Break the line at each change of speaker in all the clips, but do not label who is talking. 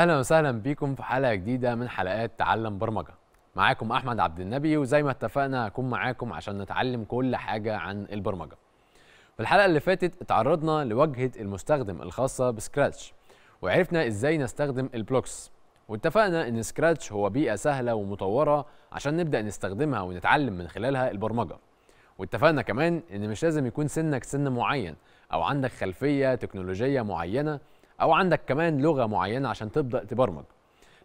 اهلا وسهلا بيكم في حلقه جديده من حلقات تعلم برمجه معاكم احمد عبد النبي وزي ما اتفقنا هكون معاكم عشان نتعلم كل حاجه عن البرمجه في الحلقه اللي فاتت اتعرضنا لواجهه المستخدم الخاصه بسكراتش وعرفنا ازاي نستخدم البلوكس واتفقنا ان سكراتش هو بيئه سهله ومطوره عشان نبدا نستخدمها ونتعلم من خلالها البرمجه واتفقنا كمان ان مش لازم يكون سنك سن معين او عندك خلفيه تكنولوجيه معينه او عندك كمان لغه معينه عشان تبدا تبرمج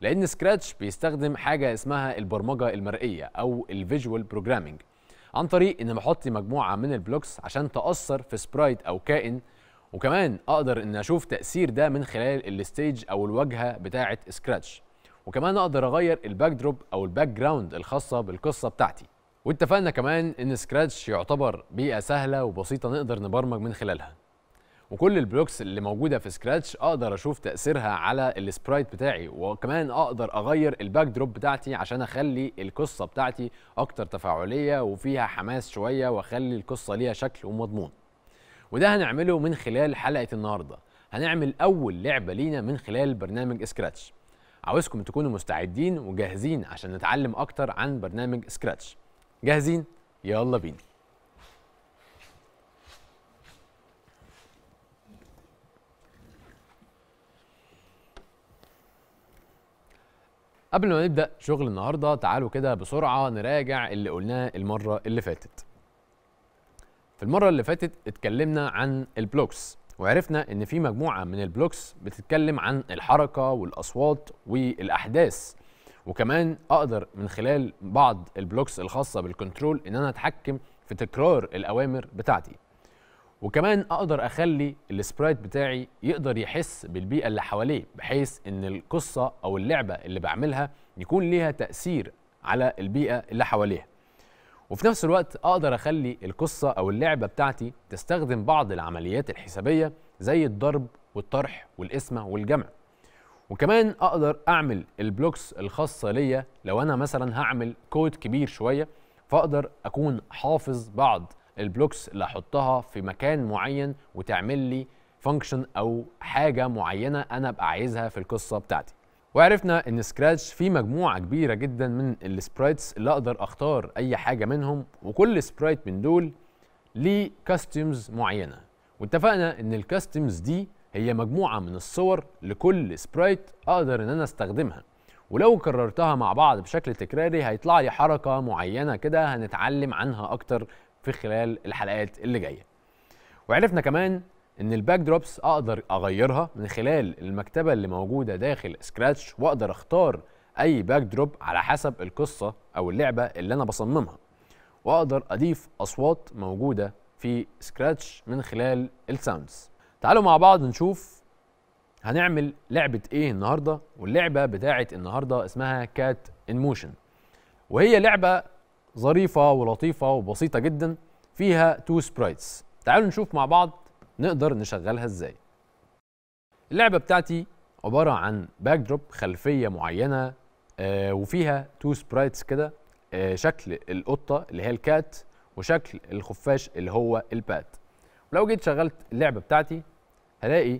لان سكراتش بيستخدم حاجه اسمها البرمجه المرئيه او الفيجوال بروجرامينج عن طريق ان بحط مجموعه من البلوكس عشان تاثر في سبرايت او كائن وكمان اقدر ان اشوف تاثير ده من خلال الستيج او الواجهه بتاعه سكراتش وكمان اقدر اغير الباك دروب او الباك جراوند الخاصه بالقصه بتاعتي واتفقنا كمان ان سكراتش يعتبر بيئه سهله وبسيطه نقدر نبرمج من خلالها وكل البلوكس اللي موجوده في سكراتش اقدر اشوف تاثيرها على السبرايت بتاعي وكمان اقدر اغير الباك دروب بتاعتي عشان اخلي القصه بتاعتي اكتر تفاعليه وفيها حماس شويه واخلي القصه ليها شكل ومضمون وده هنعمله من خلال حلقه النهارده هنعمل اول لعبه لينا من خلال برنامج سكراتش عاوزكم تكونوا مستعدين وجاهزين عشان نتعلم اكتر عن برنامج سكراتش جاهزين يلا بينا قبل ما نبدأ شغل النهاردة تعالوا كده بسرعة نراجع اللي قلناه المرة اللي فاتت في المرة اللي فاتت اتكلمنا عن البلوكس وعرفنا ان في مجموعة من البلوكس بتتكلم عن الحركة والأصوات والأحداث وكمان اقدر من خلال بعض البلوكس الخاصة بالكنترول ان انا اتحكم في تكرار الأوامر بتاعتي وكمان اقدر اخلي السبرايت بتاعي يقدر يحس بالبيئه اللي حواليه بحيث ان القصه او اللعبه اللي بعملها يكون ليها تاثير على البيئه اللي حواليها وفي نفس الوقت اقدر اخلي القصه او اللعبه بتاعتي تستخدم بعض العمليات الحسابيه زي الضرب والطرح والقسمه والجمع وكمان اقدر اعمل البلوكس الخاصه ليا لو انا مثلا هعمل كود كبير شويه فاقدر اكون حافظ بعض البلوكس اللي احطها في مكان معين وتعمل لي فانكشن او حاجه معينه انا ابقى عايزها في القصه بتاعتي وعرفنا ان سكراتش فيه مجموعه كبيره جدا من السبرايتس اللي اقدر اختار اي حاجه منهم وكل سبرايت من دول ليه كاستمز معينه واتفقنا ان الكاستمز دي هي مجموعه من الصور لكل سبرايت اقدر ان انا استخدمها ولو كررتها مع بعض بشكل تكراري هيطلع لي حركه معينه كده هنتعلم عنها اكتر في خلال الحلقات اللي جايه وعرفنا كمان ان الباك دروبس اقدر اغيرها من خلال المكتبه اللي موجوده داخل سكراتش واقدر اختار اي باك دروب على حسب القصه او اللعبه اللي انا بصممها واقدر اضيف اصوات موجوده في سكراتش من خلال الساوندز تعالوا مع بعض نشوف هنعمل لعبه ايه النهارده واللعبه بتاعت النهارده اسمها كات ان موشن وهي لعبه ظريفه ولطيفه وبسيطه جدا فيها تو سبرايتس تعالوا نشوف مع بعض نقدر نشغلها ازاي اللعبه بتاعتي عباره عن باك دروب خلفيه معينه آه، وفيها تو سبرايتس كده آه، شكل القطه اللي هي الكات وشكل الخفاش اللي هو البات ولو جيت شغلت اللعبه بتاعتي هلاقي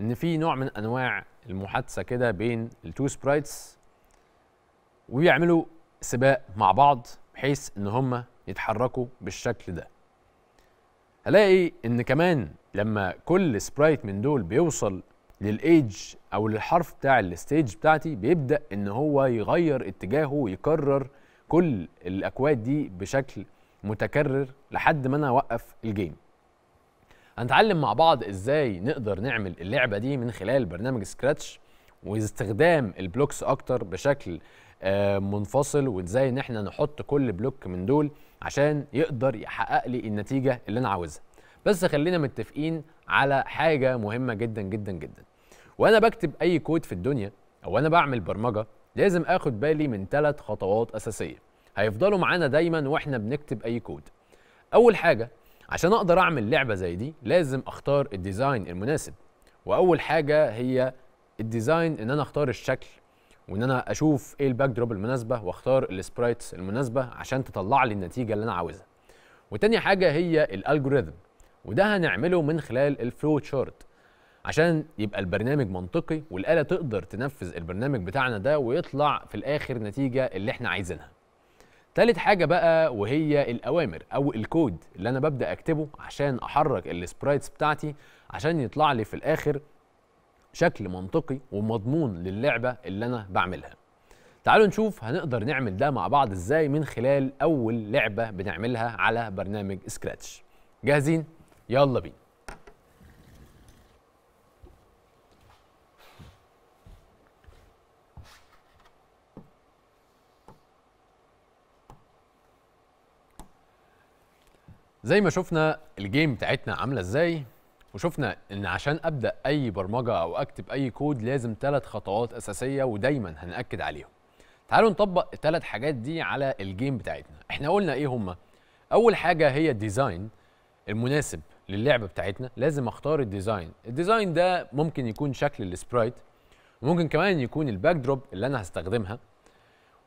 ان في نوع من انواع المحادثه كده بين التو سبرايتس وبيعملوا سباق مع بعض بحيث ان هم يتحركوا بالشكل ده هلاقي ان كمان لما كل سبرايت من دول بيوصل للايدج او للحرف بتاع الستيج بتاعتي بيبدا ان هو يغير اتجاهه ويكرر كل الاكواد دي بشكل متكرر لحد ما انا اوقف الجيم هنتعلم مع بعض ازاي نقدر نعمل اللعبه دي من خلال برنامج سكراتش واستخدام البلوكس اكتر بشكل آه، منفصل وازاي ان احنا نحط كل بلوك من دول عشان يقدر يحقق لي النتيجه اللي انا عاوزها بس خلينا متفقين على حاجه مهمه جدا جدا جدا وانا بكتب اي كود في الدنيا او انا بعمل برمجه لازم اخد بالي من ثلاث خطوات اساسيه هيفضلوا معانا دايما واحنا بنكتب اي كود اول حاجه عشان اقدر اعمل لعبه زي دي لازم اختار الديزاين المناسب واول حاجه هي الديزاين ان انا اختار الشكل وان انا اشوف ايه الباك دروب المناسبه واختار السبرايتس المناسبه عشان تطلع لي النتيجه اللي انا عاوزها وتاني حاجه هي الالجوريثم وده هنعمله من خلال الفلو تشارت عشان يبقى البرنامج منطقي والاله تقدر تنفذ البرنامج بتاعنا ده ويطلع في الاخر نتيجه اللي احنا عايزينها تالت حاجه بقى وهي الاوامر او الكود اللي انا ببدا اكتبه عشان احرك السبرايتس بتاعتي عشان يطلع لي في الاخر شكل منطقي ومضمون للعبه اللي انا بعملها تعالوا نشوف هنقدر نعمل ده مع بعض ازاي من خلال اول لعبه بنعملها على برنامج سكراتش جاهزين يلا بينا زي ما شفنا الجيم بتاعتنا عامله ازاي وشفنا ان عشان ابدا اي برمجه او اكتب اي كود لازم ثلاث خطوات اساسيه ودايما هناكد عليهم تعالوا نطبق الثلاث حاجات دي على الجيم بتاعتنا احنا قلنا ايه هما اول حاجه هي الديزاين المناسب للعبه بتاعتنا لازم اختار الديزاين الديزاين ده ممكن يكون شكل السبرايت ممكن كمان يكون الباك دروب اللي انا هستخدمها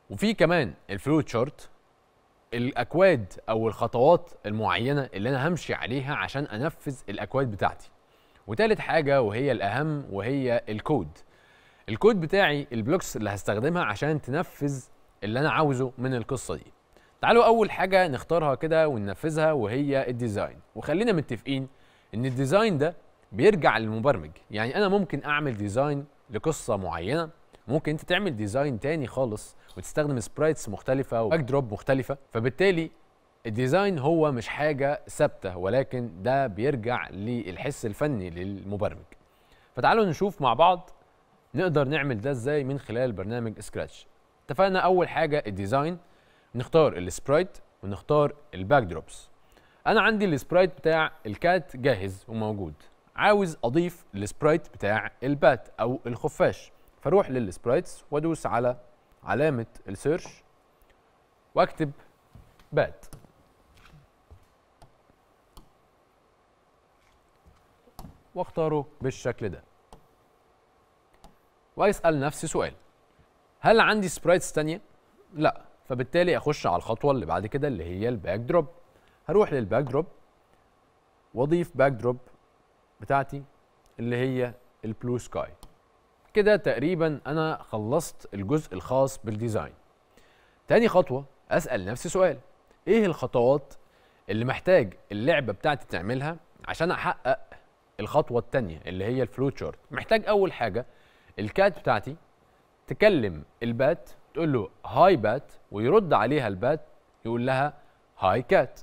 وفي كمان الفلو تشارت الاكواد او الخطوات المعينه اللي انا همشي عليها عشان انفذ الاكواد بتاعتي وتالت حاجه وهي الاهم وهي الكود الكود بتاعي البلوكس اللي هستخدمها عشان تنفذ اللي انا عاوزه من القصه دي تعالوا اول حاجه نختارها كده وننفذها وهي الديزاين وخلينا متفقين ان الديزاين ده بيرجع للمبرمج يعني انا ممكن اعمل ديزاين لقصه معينه ممكن انت تعمل ديزاين تاني خالص وتستخدم سبرايتس مختلفه وباك دروب مختلفه فبالتالي الديزاين هو مش حاجه ثابته ولكن ده بيرجع للحس الفني للمبرمج فتعالوا نشوف مع بعض نقدر نعمل ده ازاي من خلال برنامج سكراتش اتفقنا اول حاجه الديزاين نختار السبرايت ونختار الباك دروبس انا عندي السبرايت بتاع الكات جاهز وموجود عاوز اضيف السبرايت بتاع البات او الخفاش فاروح للسبرايتس وادوس على علامه السيرش واكتب باد واختاره بالشكل ده واسال نفسي سؤال هل عندي سبرايتس تانية لا فبالتالي اخش على الخطوه اللي بعد كده اللي هي الباك دروب هروح للباك دروب واضيف باك دروب بتاعتي اللي هي البلو سكاي كده تقريبا انا خلصت الجزء الخاص بالديزاين تاني خطوه اسال نفسي سؤال ايه الخطوات اللي محتاج اللعبه بتاعتي تعملها عشان احقق الخطوه التانيه اللي هي الفلو تشارت محتاج اول حاجه الكات بتاعتي تكلم البات تقول له هاي بات ويرد عليها البات يقول لها هاي كات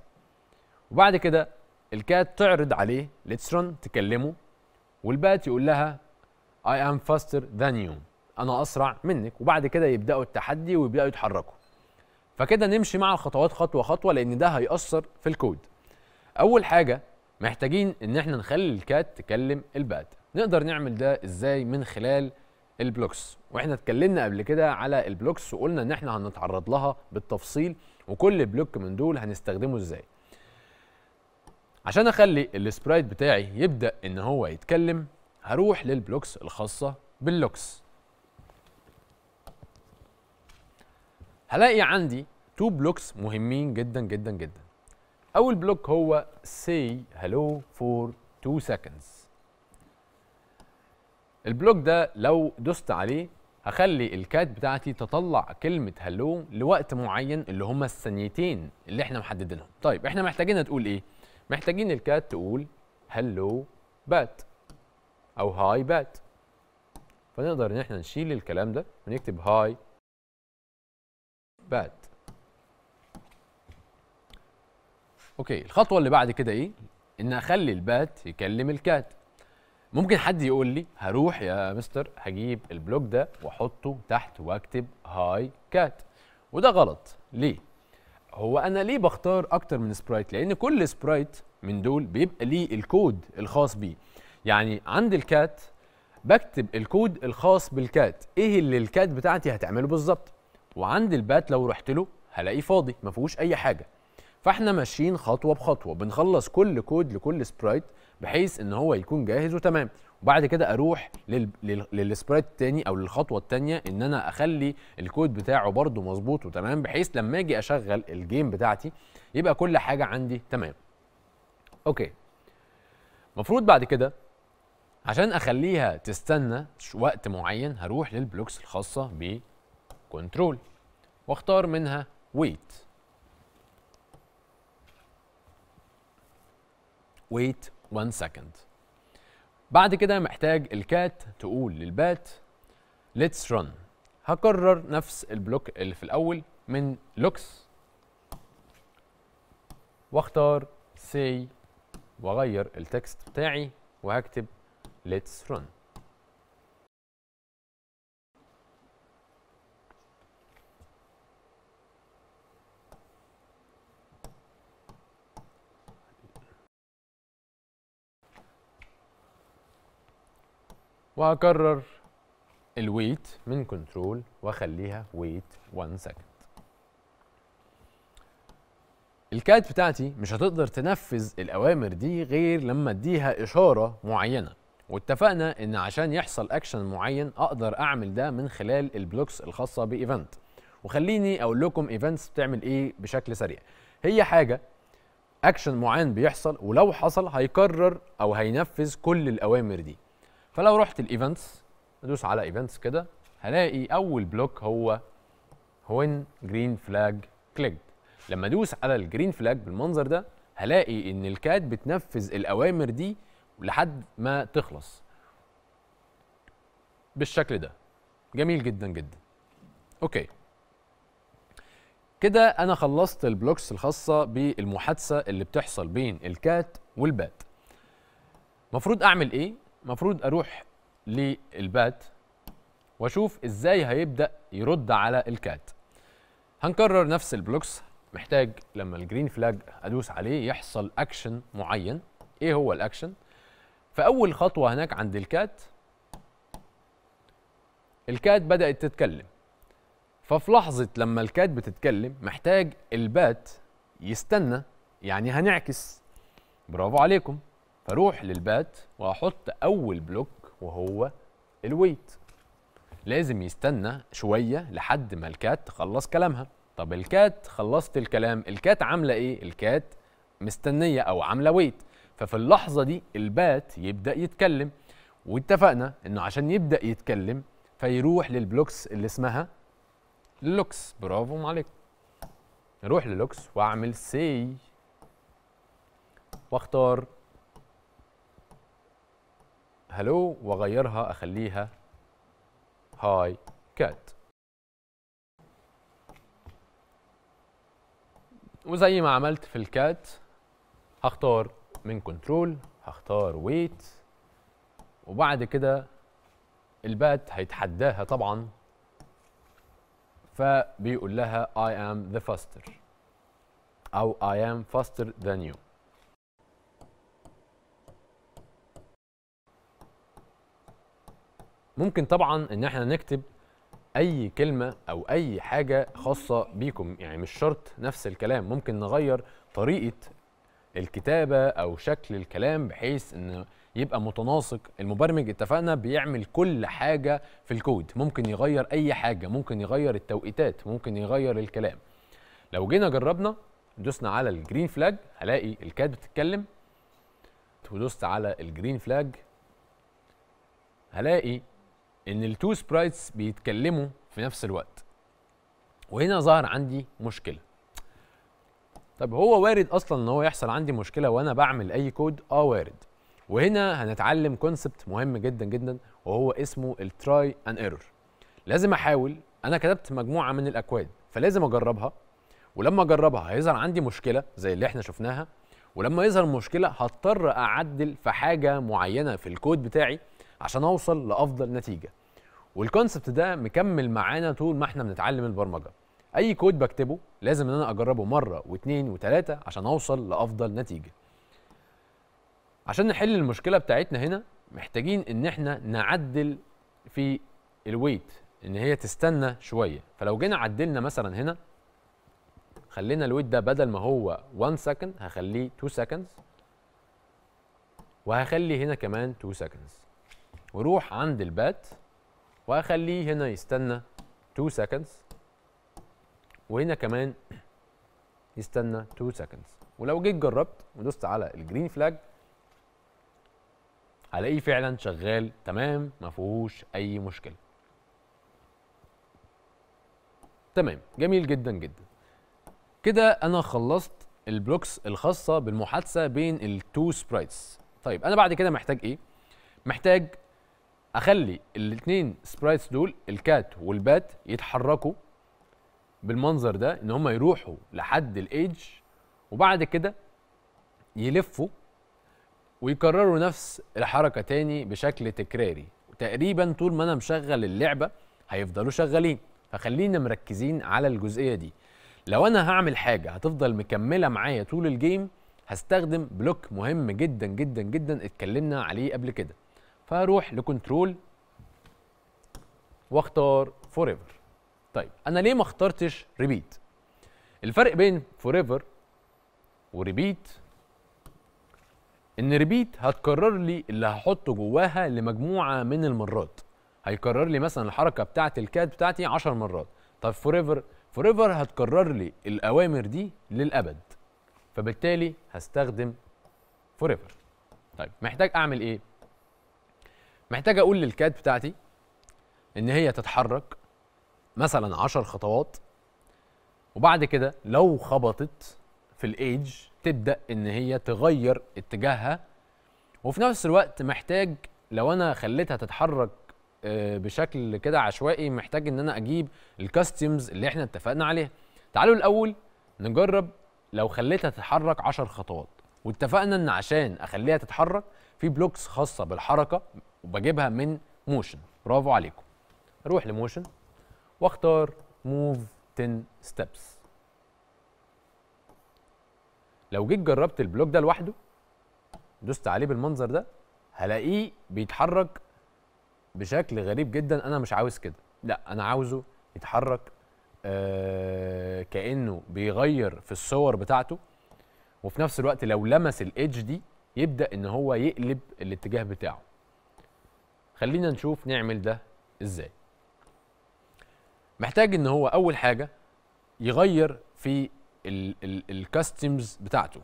وبعد كده الكات تعرض عليه ليتس رن تكلمه والبات يقول لها I am faster than you أنا أسرع منك وبعد كده يبدأوا التحدي ويبدأوا يتحركوا فكده نمشي مع الخطوات خطوة خطوة لأن ده هيأثر في الكود أول حاجة محتاجين إن إحنا نخلي الكات تكلم الباد نقدر نعمل ده إزاي من خلال البلوكس واحنا اتكلمنا قبل كده على البلوكس وقلنا ان احنا هنتعرض لها بالتفصيل وكل بلوك من دول هنستخدمه ازاي عشان اخلي السبرايت بتاعي يبدا ان هو يتكلم هروح للبلوكس الخاصة باللوكس هلاقي عندي تو بلوكس مهمين جدا جدا جدا أول بلوك هو say hello for 2 seconds البلوك ده لو دوست عليه هخلي الكات بتاعتي تطلع كلمة هلو لوقت معين اللي هما الثانيتين اللي احنا محددينهم طيب احنا محتاجينها تقول ايه؟ محتاجين الكات تقول هلو بات او هاي باد فنقدر ان احنا نشيل الكلام ده ونكتب هاي باد اوكي الخطوه اللي بعد كده ايه ان اخلي البات يكلم الكات ممكن حد يقول لي هروح يا مستر هجيب البلوك ده واحطه تحت واكتب هاي كات وده غلط ليه هو انا ليه بختار اكتر من سبرايت لان كل سبرايت من دول بيبقى ليه الكود الخاص بيه يعني عند الكات بكتب الكود الخاص بالكات ايه اللي الكات بتاعتي هتعمله بالظبط وعند البات لو رحت له هلاقيه فاضي ما فيهوش اي حاجه فاحنا ماشيين خطوه بخطوه بنخلص كل كود لكل سبرايت بحيث ان هو يكون جاهز وتمام وبعد كده اروح للسبرايت التاني او للخطوه التانيه ان انا اخلي الكود بتاعه برده مظبوط وتمام بحيث لما اجي اشغل الجيم بتاعتي يبقى كل حاجه عندي تمام اوكي المفروض بعد كده عشان اخليها تستنى وقت معين هروح للبلوكس الخاصه بكنترول واختار منها ويت ويت 1 سكند بعد كده محتاج الكات تقول للبات ليتس رن هكرر نفس البلوك اللي في الاول من لوكس واختار سي واغير التكست بتاعي وهكتب Let's run. وهكرر الويت من كنترول واخليها ويت 1 سكند الكات بتاعتي مش هتقدر تنفذ الاوامر دي غير لما اديها اشاره معينه واتفقنا ان عشان يحصل اكشن معين اقدر اعمل ده من خلال البلوكس الخاصه بايفنت وخليني اقول لكم ايفنتس بتعمل ايه بشكل سريع هي حاجه اكشن معين بيحصل ولو حصل هيكرر او هينفذ كل الاوامر دي فلو رحت الايفنتس ادوس على ايفنتس كده هلاقي اول بلوك هو وين جرين فلاج كليكد لما ادوس على الجرين فلاج بالمنظر ده هلاقي ان الكاد بتنفذ الاوامر دي لحد ما تخلص بالشكل ده جميل جدا جدا اوكي كده انا خلصت البلوكس الخاصه بالمحادثه اللي بتحصل بين الكات والبات مفروض اعمل ايه مفروض اروح للبات واشوف ازاي هيبدا يرد على الكات هنكرر نفس البلوكس محتاج لما الجرين فلاج ادوس عليه يحصل اكشن معين ايه هو الاكشن فاول خطوه هناك عند الكات الكات بدات تتكلم ففي لحظه لما الكات بتتكلم محتاج البات يستنى يعني هنعكس برافو عليكم فاروح للبات واحط اول بلوك وهو الويت لازم يستنى شويه لحد ما الكات تخلص كلامها طب الكات خلصت الكلام الكات عامله ايه الكات مستنيه او عامله ويت ففي اللحظه دي البات يبدا يتكلم واتفقنا انه عشان يبدا يتكلم فيروح للبلوكس اللي اسمها لوكس برافو عليك اروح للوكس واعمل سي واختار هلو واغيرها اخليها هاي كات وزي ما عملت في الكات هختار من كنترول هختار ويت وبعد كده البات هيتحداها طبعا فبيقول لها I am the faster أو I am faster than you ممكن طبعا ان احنا نكتب اي كلمه او اي حاجه خاصه بيكم يعني مش شرط نفس الكلام ممكن نغير طريقه الكتابه او شكل الكلام بحيث ان يبقى متناسق المبرمج اتفقنا بيعمل كل حاجه في الكود ممكن يغير اي حاجه ممكن يغير التوقيتات ممكن يغير الكلام لو جينا جربنا دوسنا على الجرين فلاج هلاقي الكاد بتتكلم ودوست على الجرين فلاج هلاقي ان التو سبرايتس بيتكلموا في نفس الوقت وهنا ظهر عندي مشكله طب هو وارد اصلا ان هو يحصل عندي مشكله وانا بعمل اي كود اه وارد وهنا هنتعلم كونسبت مهم جدا جدا وهو اسمه التراي ان ايرور لازم احاول انا كتبت مجموعه من الاكواد فلازم اجربها ولما اجربها هيظهر عندي مشكله زي اللي احنا شفناها ولما يظهر مشكله هضطر اعدل في حاجه معينه في الكود بتاعي عشان اوصل لافضل نتيجه والكونسبت ده مكمل معانا طول ما احنا بنتعلم البرمجه اي كود بكتبه لازم ان انا اجربه مره واثنين وثلاثه عشان اوصل لافضل نتيجه عشان نحل المشكله بتاعتنا هنا محتاجين ان احنا نعدل في الويت ان هي تستنى شويه فلو جينا عدلنا مثلا هنا خلينا الويت ده بدل ما هو 1 سكند هخليه 2 سكندز وهخلي هنا كمان 2 سكندز وروح عند البات وهخليه هنا يستنى 2 سكندز وهنا كمان يستنى 2 سكندز ولو جيت جربت ودوست على الجرين فلاج هلاقيه فعلا شغال تمام ما فيهوش اي مشكله تمام جميل جدا جدا كده انا خلصت البلوكس الخاصه بالمحادثه بين التو سبرايتس طيب انا بعد كده محتاج ايه محتاج اخلي الاثنين سبرايتس دول الكات والبات يتحركوا بالمنظر ده ان هم يروحوا لحد الايدج وبعد كده يلفوا ويكرروا نفس الحركه تاني بشكل تكراري وتقريبا طول ما انا مشغل اللعبه هيفضلوا شغالين فخلينا مركزين على الجزئيه دي لو انا هعمل حاجه هتفضل مكمله معايا طول الجيم هستخدم بلوك مهم جدا جدا جدا اتكلمنا عليه قبل كده فهروح لكنترول واختار فور ايفر طيب انا ليه ما اخترتش ريبيت الفرق بين فوريفر وريبيت ان ريبيت هتكرر لي اللي هحطه جواها لمجموعه من المرات هيكرر لي مثلا الحركه بتاعه الكات بتاعتي 10 مرات طب فوريفر فوريفر هتكرر لي الاوامر دي للابد فبالتالي هستخدم فوريفر طيب محتاج اعمل ايه محتاج اقول للكات بتاعتي ان هي تتحرك مثلا 10 خطوات وبعد كده لو خبطت في الايدج تبدا ان هي تغير اتجاهها وفي نفس الوقت محتاج لو انا خليتها تتحرك آه، بشكل كده عشوائي محتاج ان انا اجيب الكاستيمز اللي احنا اتفقنا عليها تعالوا الاول نجرب لو خليتها تتحرك 10 خطوات واتفقنا ان عشان اخليها تتحرك في بلوكس خاصه بالحركه وبجيبها من موشن برافو عليكم نروح لموشن واختار موف 10 ستيبس لو جيت جربت البلوك ده لوحده دوست عليه بالمنظر ده هلاقيه بيتحرك بشكل غريب جدا انا مش عاوز كده لا انا عاوزه يتحرك آه كانه بيغير في الصور بتاعته وفي نفس الوقت لو لمس الايدج دي يبدا ان هو يقلب الاتجاه بتاعه خلينا نشوف نعمل ده ازاي محتاج ان هو اول حاجه يغير في الكاستمز بتاعته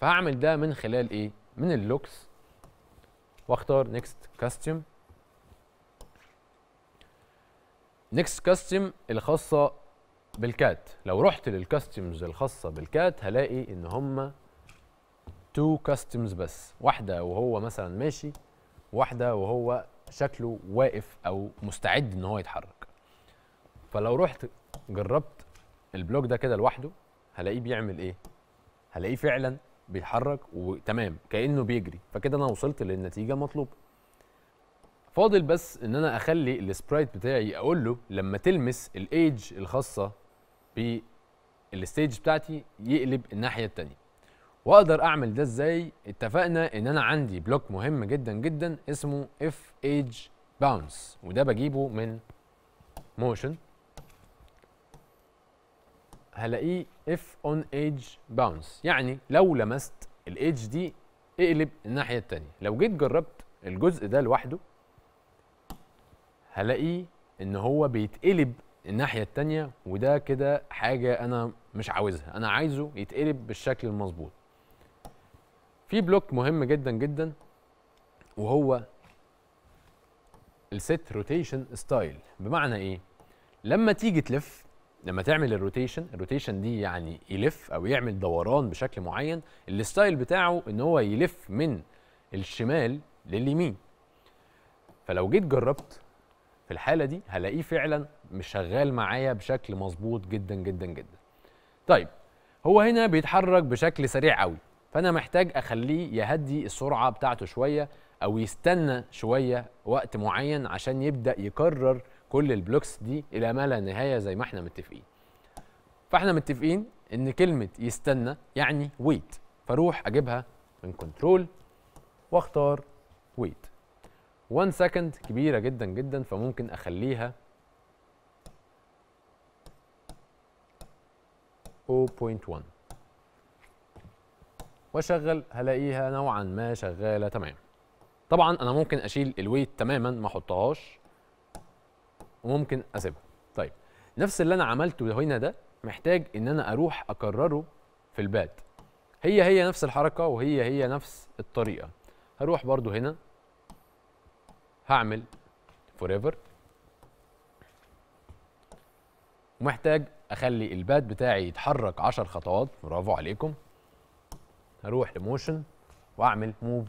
فهعمل ده من خلال ايه من اللوكس واختار نيكست كاستم نيكست كاستم الخاصه بالكات لو رحت للكاستمز الخاصه بالكات هلاقي ان هما تو كاستمز بس واحده وهو مثلا ماشي واحده وهو شكله واقف او مستعد ان هو يتحرك فلو رحت جربت البلوك ده كده لوحده هلاقيه بيعمل ايه هلاقيه فعلا بيتحرك وتمام كانه بيجري فكده انا وصلت للنتيجه المطلوبه فاضل بس ان انا اخلي السبرايت بتاعي اقول له لما تلمس الايدج الخاصه بالستيج بتاعتي يقلب الناحيه التانية واقدر اعمل ده ازاي اتفقنا ان انا عندي بلوك مهم جدا جدا اسمه اف ايدج باونس وده بجيبه من موشن هلاقيه اف اون ايدج باونس يعني لو لمست الايدج دي اقلب الناحيه الثانيه لو جيت جربت الجزء ده لوحده هلاقيه ان هو بيتقلب الناحيه الثانيه وده كده حاجه انا مش عاوزها انا عايزه يتقلب بالشكل المظبوط في بلوك مهم جدا جدا وهو الست روتيشن ستايل بمعنى ايه لما تيجي تلف لما تعمل الروتيشن الروتيشن دي يعني يلف او يعمل دوران بشكل معين الستايل بتاعه ان هو يلف من الشمال لليمين فلو جيت جربت في الحاله دي هلاقيه فعلا مش شغال معايا بشكل مظبوط جدا جدا جدا طيب هو هنا بيتحرك بشكل سريع قوي فانا محتاج اخليه يهدي السرعه بتاعته شويه او يستنى شويه وقت معين عشان يبدا يكرر كل البلوكس دي الى ما لا نهايه زي ما احنا متفقين فاحنا متفقين ان كلمه يستنى يعني ويت فاروح اجيبها من كنترول واختار ويت 1 سكند كبيره جدا جدا فممكن اخليها 0.1 واشغل هلاقيها نوعا ما شغاله تمام طبعا انا ممكن اشيل الويت تماما ما احطهاش وممكن اسيبها طيب نفس اللي انا عملته هنا ده محتاج ان انا اروح اكرره في الباد هي هي نفس الحركه وهي هي نفس الطريقه هروح برده هنا هعمل forever ومحتاج اخلي الباد بتاعي يتحرك 10 خطوات برافو عليكم هروح لموشن واعمل موف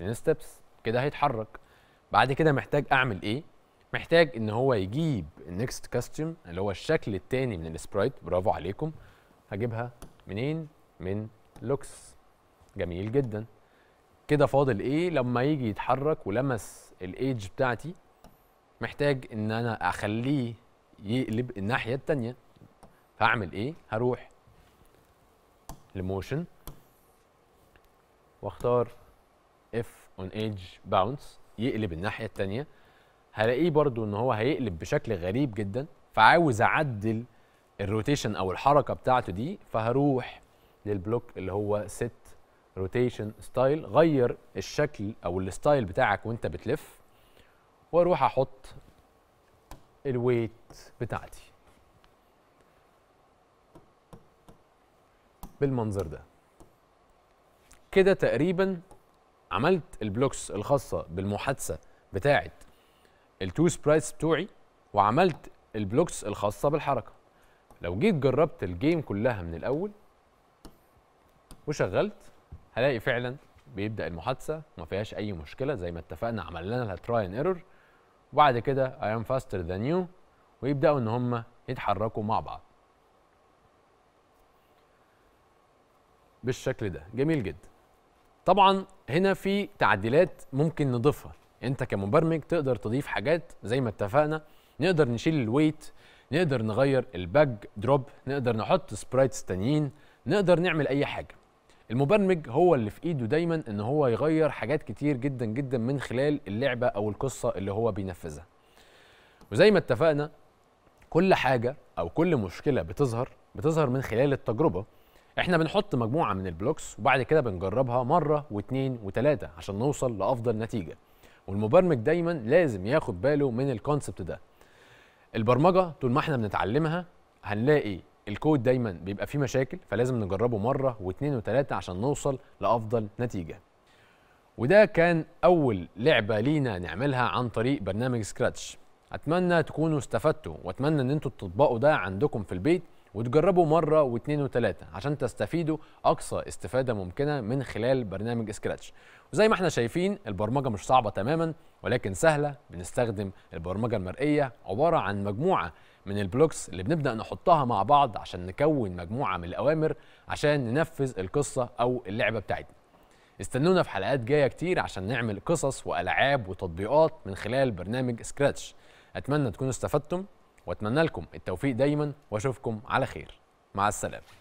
10 ستيبس كده هيتحرك بعد كده محتاج اعمل ايه محتاج ان هو يجيب النكست كاستيوم اللي هو الشكل الثاني من السبرايت برافو عليكم هجيبها منين من لوكس جميل جدا كده فاضل ايه لما يجي يتحرك ولمس الايدج بتاعتي محتاج ان انا اخليه يقلب الناحيه الثانيه فاعمل ايه هروح لموشن واختار اف اون ايدج باونس يقلب الناحيه الثانيه هلاقيه برضو ان هو هيقلب بشكل غريب جدا فعاوز اعدل الروتيشن او الحركه بتاعته دي فهروح للبلوك اللي هو ست روتيشن ستايل غير الشكل او الستايل بتاعك وانت بتلف واروح احط الويت بتاعتي بالمنظر ده كده تقريبا عملت البلوكس الخاصه بالمحادثه بتاعت التو سبرايتس بتوعي وعملت البلوكس الخاصه بالحركه لو جيت جربت الجيم كلها من الاول وشغلت هلاقي فعلا بيبدا المحادثه وما فيهاش اي مشكله زي ما اتفقنا عملنا لها تراي ان ايرور وبعد كده اي ام فاستر ذان يو ويبداوا ان هم يتحركوا مع بعض بالشكل ده جميل جدا طبعا هنا في تعديلات ممكن نضيفها انت كمبرمج تقدر تضيف حاجات زي ما اتفقنا نقدر نشيل الويت نقدر نغير الباك دروب نقدر نحط سبرايتس تانيين نقدر نعمل اي حاجه المبرمج هو اللي في ايده دايما ان هو يغير حاجات كتير جدا جدا من خلال اللعبه او القصه اللي هو بينفذها وزي ما اتفقنا كل حاجه او كل مشكله بتظهر بتظهر من خلال التجربه احنا بنحط مجموعه من البلوكس وبعد كده بنجربها مره واثنين وثلاثه عشان نوصل لافضل نتيجه والمبرمج دايما لازم ياخد باله من الكونسبت ده البرمجه طول ما احنا بنتعلمها هنلاقي الكود دايما بيبقى فيه مشاكل فلازم نجربه مره واثنين وثلاثه عشان نوصل لافضل نتيجه وده كان اول لعبه لينا نعملها عن طريق برنامج سكراتش اتمنى تكونوا استفدتوا واتمنى ان انتوا تطبقوا ده عندكم في البيت وتجربوا مرة واثنين وثلاثة عشان تستفيدوا أقصى استفادة ممكنة من خلال برنامج سكراتش وزي ما احنا شايفين البرمجة مش صعبة تماما ولكن سهلة بنستخدم البرمجة المرئية عبارة عن مجموعة من البلوكس اللي بنبدأ نحطها مع بعض عشان نكون مجموعة من الأوامر عشان ننفذ القصة أو اللعبة بتاعتنا استنونا في حلقات جاية كتير عشان نعمل قصص وألعاب وتطبيقات من خلال برنامج سكراتش أتمنى تكونوا استفدتم واتمنى لكم التوفيق دايما واشوفكم على خير مع السلامه